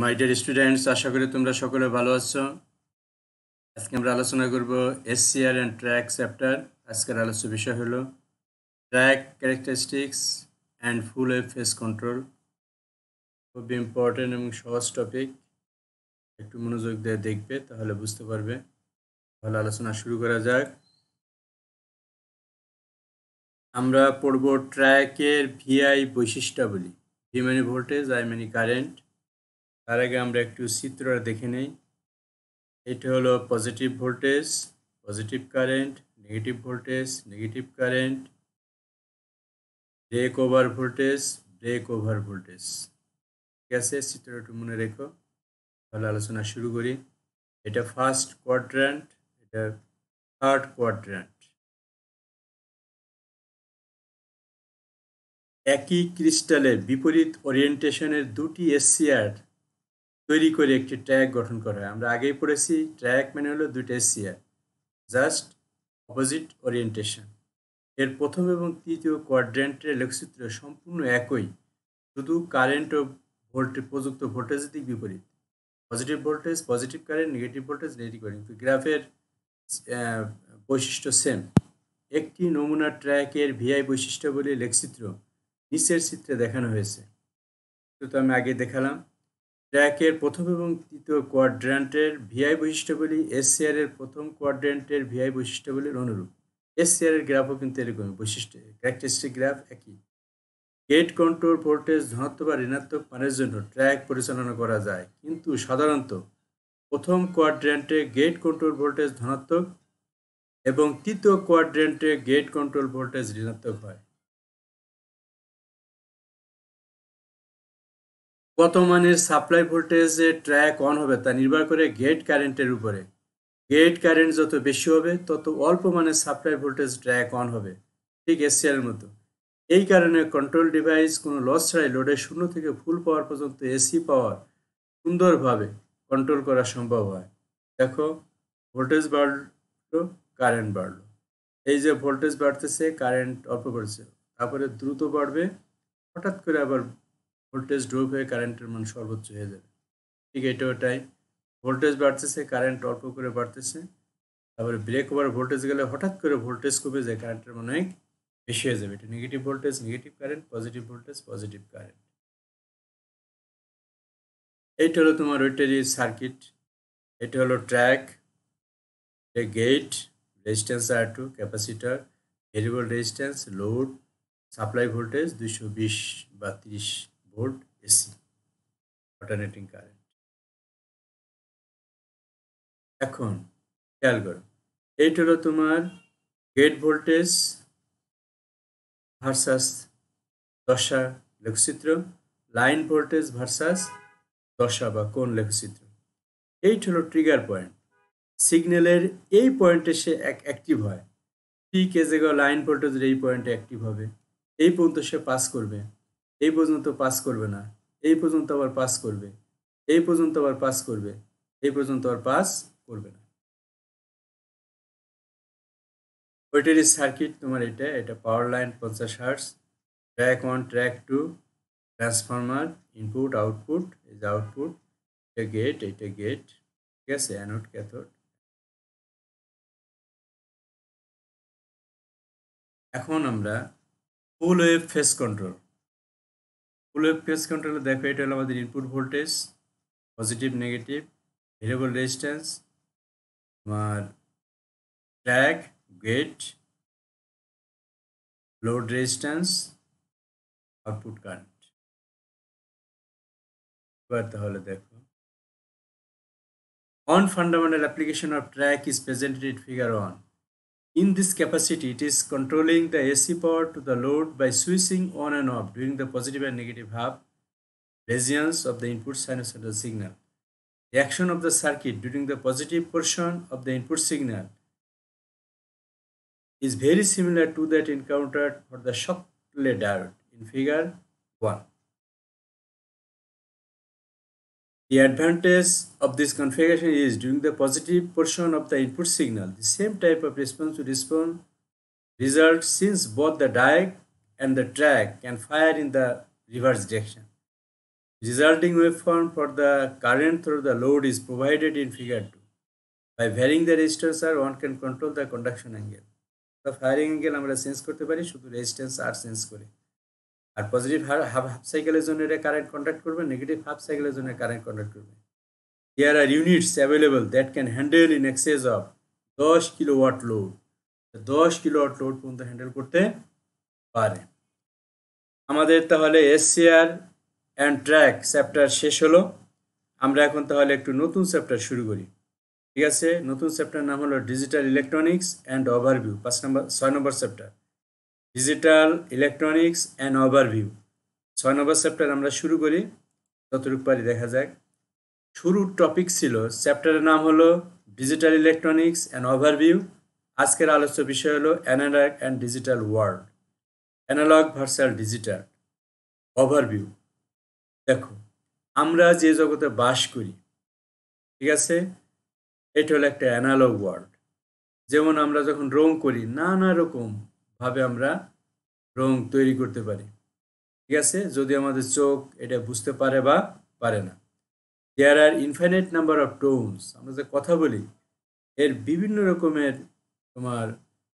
My dear students আশা করি তোমরা সকলে ভালো আছো আজকে আমরা আলোচনা করব এসসিআর অ্যান্ড ট্র্যাক চ্যাপ্টার আজকের আলোচ্য বিষয় হলো triac characteristics and full wave phase control খুব ইম্পর্টেন্ট এবং সহজ টপিক একটু মনোযোগ দিয়ে দেখবে তাহলে বুঝতে পারবে তাহলে আলোচনা শুরু করা যাক আমরা পড়ব ট্র্যাকের ভিআই বৈশিষ্ট্যাবলী ভি মানে ভোল্টেজ আই মানে কারেন্ট তার আগে আমরা একটু চিত্রটা দেখে নেই এটা হলো positive voltage positive current negative voltage negative current break over voltage break over voltage ঠিক আছে চিত্রটা একটু মনে রেখো তাহলে আলোচনা শুরু করি এটা ফার্স্ট কোয়াড্রান্ট এটা থার্ড কোয়াড্রান্ট একই ক্রিস্টালে বিপরীত ওরিয়েন্টেশনের দুটি এসিয়ার তৈরি করে একটি ট্র্যাক গঠন করা হয় আমরা আগেই পড়েছি ট্র্যাক মানে হলো দুইটা সিয়ার জাস্ট অপোজিট ওরিয়েন্টেশন এর প্রথম এবং তৃতীয় কোয়াড্রেন্টের লেখচিত্র সম্পূর্ণ একই শুধু কারেন্ট ও ভোল্টেজ প্রযুক্ত ভোল্টেজ দিক বিপরীত positive voltage positive current negative voltage negative current কিন্তু গ্রাফের বৈশিষ্ট্য সেম একটি নমুনা ট্র্যাকের ভিআই বৈশিষ্ট্য বলে লেখচিত্র নিচের চিত্রে দেখানো হয়েছে তো আমি আগে দেখালাম ট্র্যাকের প্রথম এবং তৃতীয় কোয়াড্র্যান্টের ভিআই বৈশিষ্ট্যগুলি এসসিআরের প্রথম কোয়াড্র্যান্টের ভিআই বৈশিষ্ট্যগুলির অনুরূপ এসসিআরের গ্রাফও কিন্তু এরকম বৈশিষ্ট্য ক্যারেক্টারিস্টিক গ্রাফ একই গেট কন্ট্রোল ভোল্টেজ ধনাত্মক বা ঋণাত্মক মানের জন্য ট্র্যাক পরিচালনা করা যায় কিন্তু সাধারণত প্রথম কোয়াড্রেন্টে গেট কন্ট্রোল ভোল্টেজ ধনাত্মক এবং তৃতীয় কোয়াড্রেন্টে গেট কন্ট্রোল ভোল্টেজ ঋণাত্মক হয় কত মানের সাপ্লাই ভোল্টেজে ট্র্যাক অন হবে তা নির্ভর করে গেট কারেন্টের উপরে গেট কারেন্ট যত বেশি হবে তত অল্প মানের সাপ্লাই ভোল্টেজ ট্র্যাক অন হবে ঠিক এসিআর মতো এই কারণে কন্ট্রোল ডিভাইস কোনো লস ছাড়াই লোডের শূন্য থেকে ফুল পাওয়ার পর্যন্ত এসি পাওয়ার সুন্দরভাবে কন্ট্রোল করা সম্ভব হয় দেখো ভোল্টেজ বাড়লো কারেন্ট বাড়লো এই যে ভোল্টেজ বাড়তেছে কারেন্ট অল্প বাড়ছে তারপরে দ্রুত বাড়বে হঠাৎ করে আবার ভোল্টেজ ড্রপ হয়ে কারেন্টের মান সর্বোচ্চ হয়ে যাবে ঠিক এটা ওটাই ভোল্টেজ বাড়তেছে কারেন্ট অল্প করে বাড়তেছে তারপরে ব্রেক ওভার ভোল্টেজ গেলে হঠাৎ করে ভোল্টেজ কমে যায় কারেন্টের মান অনেক বেশি হয়ে যাবে এটা negative voltage negative current positive voltage positive current এইটা হলো তোমার ওইটারই সার্কিট এটা হলো triac gate resistance R two capacitor variable resistance load supply voltage দুশো বিশ বা তিরিশ load AC, alternating current. এখন খেয়াল করো এইটা হলো তোমার গেট ভোল্টেজ ভার্সাস দশা লেখচিত্র লাইন ভোল্টেজ ভার্সাস দশা বা কোন লেখচিত্র এইটা হলো ট্রিগার পয়েন্ট সিগন্যালের এই পয়েন্টে সে এক অ্যাক্টিভ হয় ঠিক এজেগো লাইন ভোল্টেজের এই পয়েন্টে অ্যাক্টিভ হবে এই পর্যন্ত সে পাস করবে এই পর্যন্ত পাস করবে না এই পর্যন্ত আবার পাস করবে এই পর্যন্ত আবার পাস করবে এই পর্যন্ত আবার পাস করবে না ওইটারই সার্কিট তোমার এটা এটা পাওয়ার লাইন পঞ্চাশ hertz triac one triac two transformer input output এই যে আউটপুট এটা গেট এটা গেট ঠিক আছে অ্যানোড ক্যাথোড এখন আমরা full wave phase control full phase কন্ট্রোলে দেখো এটা হলো আমাদের input voltage positive negative variable resistance তোমার triac gate load resistance output current এবার তাহলে দেখো on fundamental application of triac is presented figure one In this capacity, it is controlling the AC power to the load by switching on and off during the positive and negative half resonance of the input sinusoidal signal. The action of the circuit during the positive portion of the input signal is very similar to that encountered for the Shockley diode in figure 1. The advantage of this configuration is during the positive portion of the input signal, the same type of response to respond results since both the direct and the track can fire in the reverse direction. Resulting waveform for the current through the load is provided in figure 2. By varying the resistance R, one can control the conduction angle. The firing angle আমরা sense the resistance R resistance R change করে আর positive half half সাইকেলের জন্য এটা current contact করবে negative half সাইকেলের জন্য current contact করবে there are units available that can handle in excess of দশ কিলোওয়াট লোড দশ কিলোওয়াট লোড পর্যন্ত হ্যান্ডেল করতে পারে আমাদের তাহলে এসসিআর অ্যান্ড ট্র্যাক চ্যাপ্টার শেষ হলো আমরা এখন তাহলে একটু নতুন চ্যাপ্টার শুরু করি ঠিক আছে নতুন চ্যাপ্টার নাম হলো ডিজিটাল ইলেকট্রনিক্স অ্যান্ড ওভারভিউ পাঁচ নম্বর ছয় নম্বর chapter digital electronics and overview ছয় নম্বর চ্যাপ্টার আমরা শুরু করি যতটুকু পারি দেখা যাক শুরুর টপিক ছিল চ্যাপ্টারের নাম হলো ডিজিটাল ইলেকট্রনিক্স অ্যান্ড ওভারভিউ আজকের আলোচ্য বিষয় হলো analogue and digital world analogue versus digital overview দেখো আমরা যে জগতে বাস করি ঠিক আছে এটা হলো একটা অ্যানালগ ওয়ার্ল্ড যেমন আমরা যখন রং করি নানা রকম ভাবে আমরা রং তৈরি করতে পারি ঠিক আছে যদি আমাদের চোখ এটা বুঝতে পারে বা পারে না there are infinite number of tones আমরা যে কথা বলি এর বিভিন্ন রকমের তোমার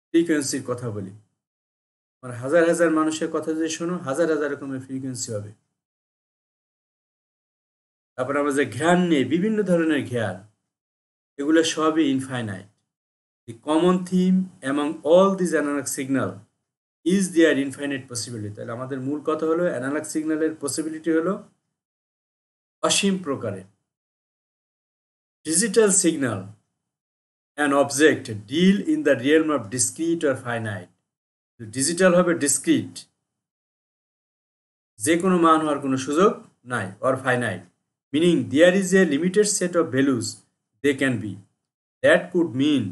ফ্রিকোয়েন্সির কথা বলি আমার মানে হাজার হাজার মানুষের কথা যদি শোনো হাজার হাজার রকমের ফ্রিকোয়েন্সি হবে তারপর আমরা যে ঘ্রাণ নিয়ে বিভিন্ন ধরনের ঘ্যান এগুলো সবই infinite The common theme among all these analog signal is there infinite possibility তাহলে আমাদের মূল কথা হলো অ্যানালগ সিগন্যালের পসিবিলিটি হলো অসীম প্রকারের digital signal an object deal in the real of discrete or finite digital হবে ডিসক্রিট যে কোনো মান হওয়ার কোনো সুযোগ নাই or finite meaning there is a limited set of values they can be that could mean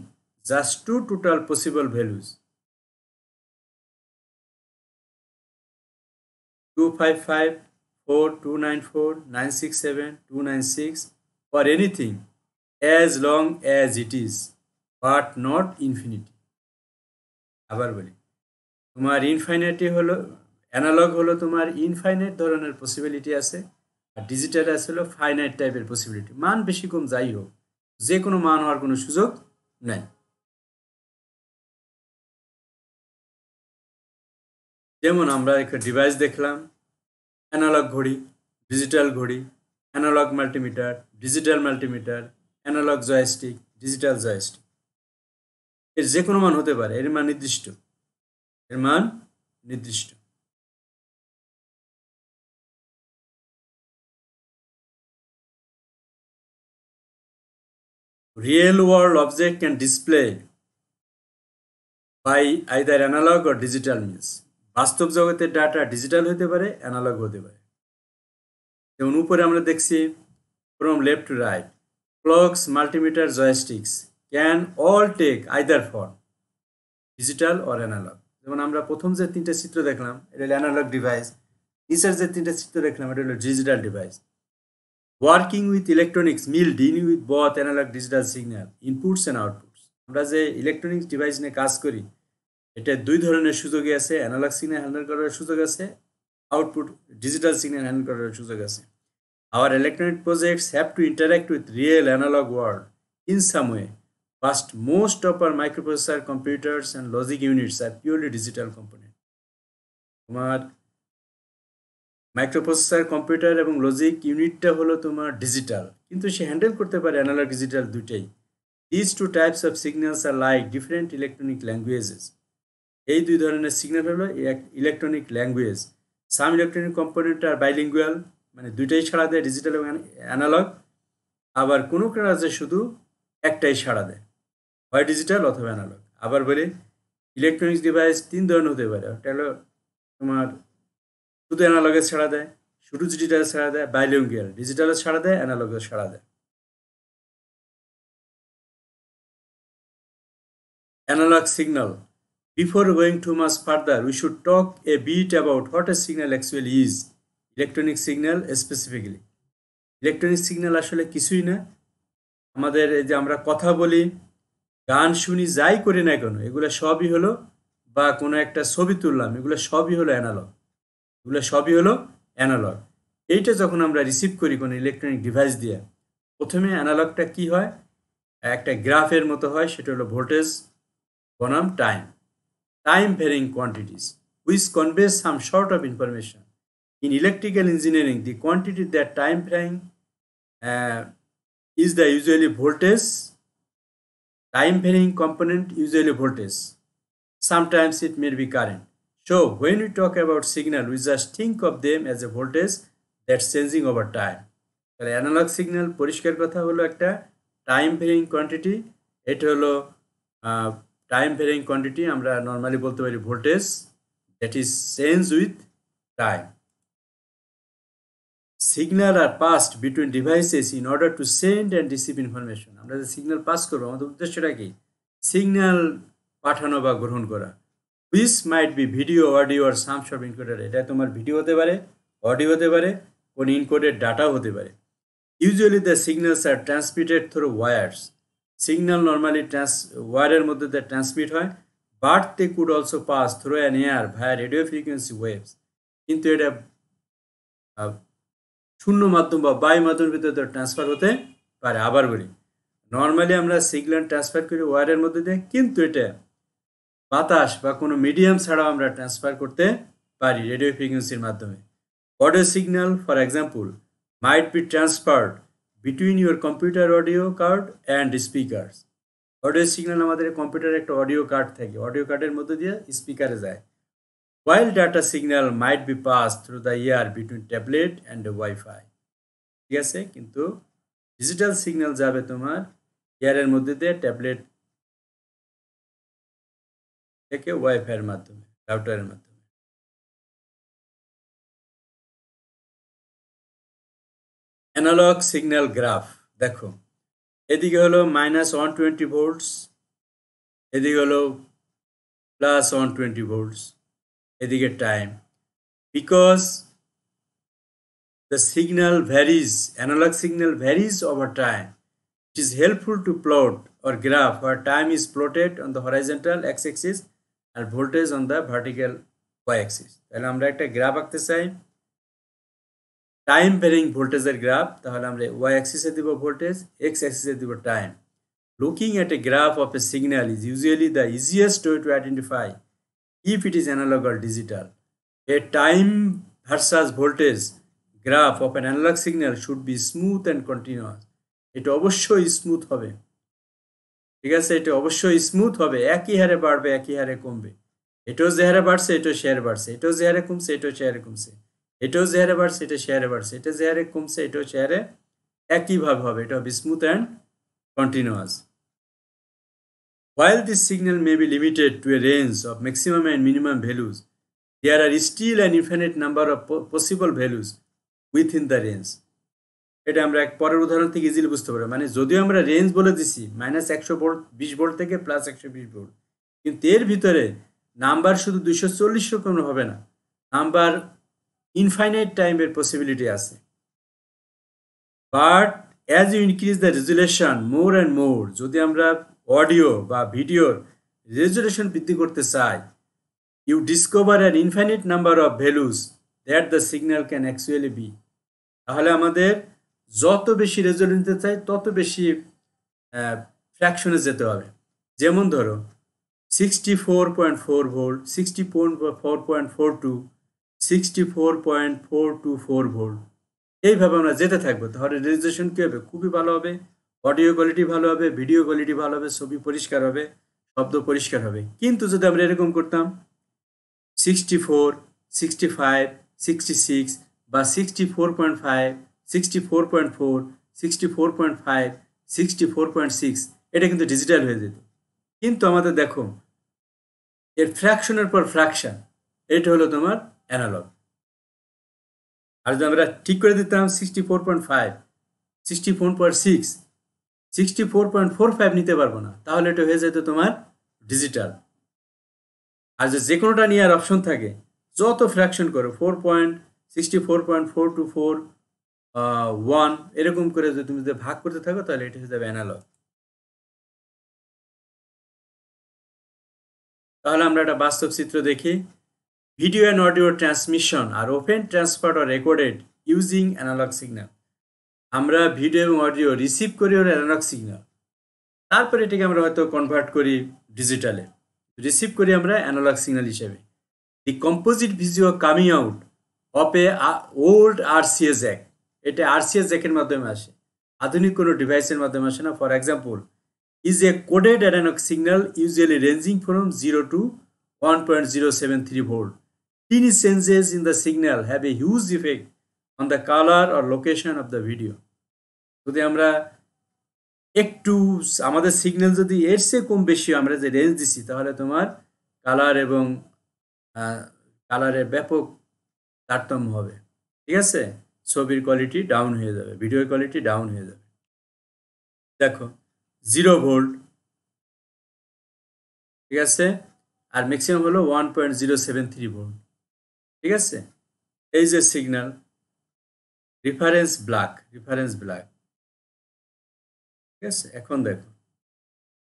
just two total possible values 255 4294 967 296 or anything as long as it is but not infinity আবার বলি তোমার ইনফাইনাইটি হলো analogue হলো তোমার infinite ধরনের possibility আছে আর digital আছে হলো ফাইনাইট টাইপের পসিবিলিটি মান বেশি কম যাই হোক যে কোনো মান হওয়ার কোনো সুযোগ নাই যেমন আমরা একটা ডিভাইস দেখলাম অ্যানালগ ঘড়ি ডিজিটাল ঘড়ি analogue multimeter digital multimeter analogue joystick digital joystick এর যে কোনো মান হতে পারে এর মান নির্দিষ্ট এর মান নির্দিষ্ট real world object can display by either analogue ও ডিজিটাল মিনস বাস্তব জগতের ডাটা ডিজিটাল হতে পারে অ্যানালগ হতে পারে যেমন উপরে আমরা দেখছি from left to right clocks multimeter joysticks can all take either form digital or analogue যেমন আমরা প্রথম যে তিনটা চিত্র দেখলাম এটা হলো অ্যানালগ ডিভাইস নিচের যে তিনটা চিত্র দেখলাম এটা হলো digital device working with electronics মিল deal with both analogue digital signal inputs and outputs আমরা যে ইলেকট্রনিক্স ডিভাইস নিয়ে কাজ করি এটা দুই ধরনের সুযোগই আছে অ্যানালগ সিগন্যাল হ্যান্ডেল করার সুযোগ আছে আউটপুট ডিজিটাল সিগন্যাল হ্যান্ডেল করার সুযোগ আছে our electronic projects have to interact with real analogue world in some way first most of our microprocessor computers and logic units are purely digital component তোমার microprocessor computer এবং logic ইউনিটটা হলো তোমার digital কিন্তু সে handle করতে পারে analogue digital দুটাই these two types of signals are like different electronic languages এই দুই ধরনের সিগন্যাল হলো electronic language some electronic component are bilingual মানে দুইটাই ছাড়া দেয় ডিজিটাল এবং অ্যানালগ আবার কোনো কাজে শুধু একটাই ছাড়া দেয় হয় ডিজিটাল অথবা অ্যানালগ আবার বলি ইলেকট্রনিক্স ডিভাইস তিন ধরনের হতে পারে একটা হলো তোমার শুধু অ্যানালগের ছাড়া দেয় শুধু ডিজিটাল ছাড়া দেয় বাইলিঙ্গুয়াল ডিজিটালের ছাড়া দেয় অ্যানালগের ছাড়া দেয় analogue signal Before going too much further, we should talk a bit about what a signal actually is. Electronic signal specifically. Electronic signal আসলে কিছুই না আমাদের যে আমরা কথা বলি গান শুনি যাই করি না কেন এগুলো সবই হলো বা কোনো একটা ছবি তুললাম এগুলো সবই হলো অ্যানালগ এগুলো সবই হলো অ্যানালগ এইটা যখন আমরা রিসিভ করি কোনো ইলেকট্রনিক ডিভাইস দিয়ে প্রথমে অ্যানালগটা কি হয় একটা গ্রাফের মতো হয় সেটা হলো ভোল্টেজ বনাম time time varying quantities, which conveys some sort of information. In electrical engineering, the quantity that time varying uh, is the usually voltage, time varying component usually voltage. Sometimes it may be current. So when we talk about signal, we just think of them as a voltage that's changing over time. তাহলে analog signal, time varying quantity, it will uh, time varying quantity আমরা normally বলতে পারি voltage that is change with time signal are past between devices in order to send and receive information আমরা যে signal pass করবো আমাদের উদ্দেশ্যটা কি signal পাঠানো বা গ্রহণ করা which might be video audio or some সব ইনকোডার এটা তোমার ভিডিও হতে পারে অডিও হতে পারে কোন ইনকোডের ডাটা হতে পারে usually the signals are transmitted through wires signal normally trans ওয়ারের মধ্যে দিয়ে ট্রান্সমিট হয় but they could also pass through an air via radio frequency waves কিন্তু এটা শূন্য মাধ্যম বা বায়ু মাধ্যমের ভিতরে ট্রান্সফার হতে পারে আবার বলি নর্মালি আমরা সিগন্যাল ট্রান্সফার করি ওয়ারের মধ্যে দিয়ে কিন্তু এটা বাতাস বা কোনো মিডিয়াম ছাড়াও আমরা ট্রান্সফার করতে পারি রেডিও ফ্রিকোয়েন্সির মাধ্যমে audio signal for example might be transferred between your computer audio card and speakers audio signal আমাদের কম্পিউটারে একটা অডিও কার্ড থাকে অডিও কার্ডের মধ্যে দিয়ে স্পিকারে যায় while data signal might be pass through the air between tablet and wifi ঠিক আছে কিন্তু ডিজিটাল সিগন্যাল যাবে তোমার ইয়ারের মধ্যে দিয়ে ট্যাবলেট থেকে ওয়াইফাইয়ের মাধ্যমে রাউটারের মাধ্যমে অ্যানালগ সিগন্যাল গ্রাফ দেখো এদিকে হলো মাইনাস ওয়ান টোয়েন্টি ভোল্টস এদিকে হলো প্লাস ওয়ান টোয়েন্টি ভোল্টস এদিকে time because the signal varies analog signal varies over time it is helpful to plot or graph where time is plotted on the horizontal x-axis আর voltage on the vertical Y axis তাহলে আমরা একটা graph আঁকতে চাই time varying ভোল্টেজের graph তাহলে আমরা Y অ্যাক্সিসে দিব ভোল্টেজ এক্স অ্যাক্সিসে দিব time looking at a graph of a signal is usually the easiest way to identify if it is analog or digital a time versus voltage graph of an analog signal should be smooth and continuous এটা অবশ্যই smooth হবে ঠিক আছে এটা অবশ্যই smooth হবে একই হারে বাড়বে একই হারে কমবে এটাও যে হারে বাড়ছে এটাও সে হারে বাড়ছে এটাও যে হারে কমছে এটাও সে হারে কমছে এটাও জেয়ারে বাড়ছে এটা শেয়ারে বাড়ছে এটা জেয়ারে কমছে এটাও শেয়ারে একইভাবে হবে এটা হবে smooth and continuous while this signal may be limited to a range of maximum and minimum values there are still and infinite number of possible values within the range এটা আমরা এক পরের উদাহরণ থেকে ইজিলি বুঝতে পারবো মানে যদিও আমরা রেঞ্জ বলে দিছি মাইনাস একশো ভোল্ট বিশ ভোল্ট থেকে প্লাস একশো বিশ ভোল্ট কিন্তু এর ভিতরে নাম্বার শুধু দুইশো চল্লিশ রকম হবে না নাম্বার ইনফাইনাইট টাইমের পসিবিলিটি আছে but as you increase the resolution more and more যদি আমরা অডিও বা ভিডিওর রেজুলেশন বৃদ্ধি করতে চাই you discover an infinite number of values that the signal can actually be তাহলে আমাদের যত বেশি রেজুলেশন নিতে চাই তত বেশি ফ্র্যাকশনে যেতে হবে যেমন ধরো sixty four point four volt sixty point four point four two sixty four point four two four volt এইভাবে আমরা যেতে থাকবো তাহলে রেজিস্ট্রেশন কী হবে খুবই ভালো হবে অডিও কোয়ালিটি ভালো হবে ভিডিও কোয়ালিটি ভালো হবে ছবি পরিষ্কার হবে শব্দ পরিষ্কার হবে কিন্তু যদি আমরা এরকম করতাম sixty four sixty five sixty six বা sixty four point five sixty four point four sixty four point five sixty four point six এটা কিন্তু ডিজিটাল হয়ে যেত কিন্তু আমাদের দেখো এর ফ্র্যাকশনের পর ফ্র্যাকশন এটা হলো তোমার অ্যানালগ আর যদি আমরা ঠিক করে দিতাম sixty four point five sixty four point six sixty four point four five নিতে পারবো না তাহলে এটা হয়ে যেত তোমার ডিজিটাল আর যে কোনোটা নিয়ে আর অপশন থাকে যত ফ্র্যাকশন করো four point sixty four point four two four one এরকম করে যদি তুমি যদি ভাগ করতে থাকো তাহলে এটা হয়ে যাবে অ্যানালগ তাহলে আমরা একটা বাস্তব চিত্র দেখি video and audio transmission are often transfer or recorded using analog signal আমরা ভিডিও এবং অডিও রিসিভ করি ওর অ্যানালগ সিগনাল তারপরে এটাকে আমরা হয়তো কনভার্ট করি ডিজিটালে রিসিভ করি আমরা অ্যানালগ সিগনাল হিসেবে the composite video coming out of a old R CS jack এটা আর সিএস জ্যাকের মাধ্যমে আসে আধুনিক কোনো ডিভাইসের মাধ্যমে আসে না for example is a coded analog signal usually ranging from zero to one point zero seven three volt Teeny changes in the signal have a huge effect on the color or location of the video. যদি আমরা একটু আমাদের signal যদি এর চেয়ে কম বেশি আমরা যে রেঞ্জ দিছি তাহলে তোমার কালার এবং কালারের ব্যাপক তারতম্য হবে ঠিক আছে ছবির কোয়ালিটি ডাউন হয়ে যাবে ভিডিও কোয়ালিটি ডাউন হয়ে যাবে দেখো জিরো ভোল্ট ঠিক আছে আর ম্যাক্সিমাম হলো one point zero seven three volt ঠিক আছে এই যে signal reference black reference black ঠিক আছে এখন দেখো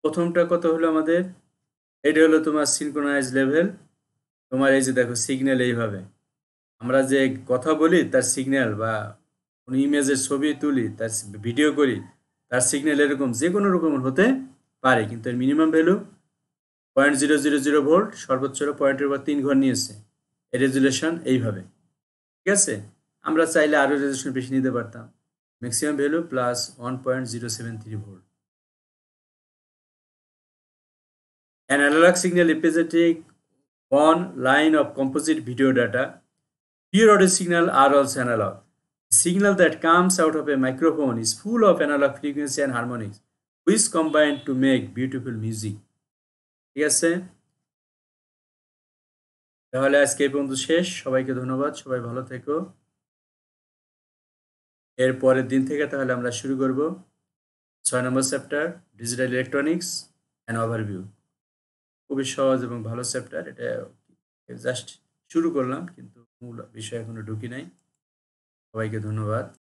প্রথমটা কত হলো আমাদের এটা হলো তোমার সিনক্রোনাইজ লেভেল তোমার এই যে দেখো সিগন্যাল এইভাবে আমরা যে কথা বলি তার সিগন্যাল বা কোনো ইমেজের ছবি তুলি তার ভিডিও করি তার সিগন্যাল এরকম যে কোনো রকম হতে পারে কিন্তু এর minimum value point zero zero zero volt সর্বোচ্চ পয়েন্টের উপর তিন ঘর নিয়েছে রেজুলেশন এইভাবে ঠিক আছে আমরা চাইলে আরও রেজুলেশন বেশি নিতে পারতাম maximum value plus one point zero seven three volt An analog signal representing one line of composite video data. Periodic signal are also analog. The signal that comes out of a microphone is full of analog frequency and harmonics, which combine to make beautiful music. ঠিক আছে তাহলে আজকে এই পর্যন্ত শেষ সবাইকে ধন্যবাদ সবাই ভালো থেকো এর পরের দিন থেকে তাহলে আমরা শুরু করব ছয় নম্বর chapter digital electronics and overview খুবই সহজ এবং ভালো চ্যাপ্টার এটা জাস্ট শুরু করলাম কিন্তু মূল বিষয় এখনো ঢুকি নাই সবাইকে ধন্যবাদ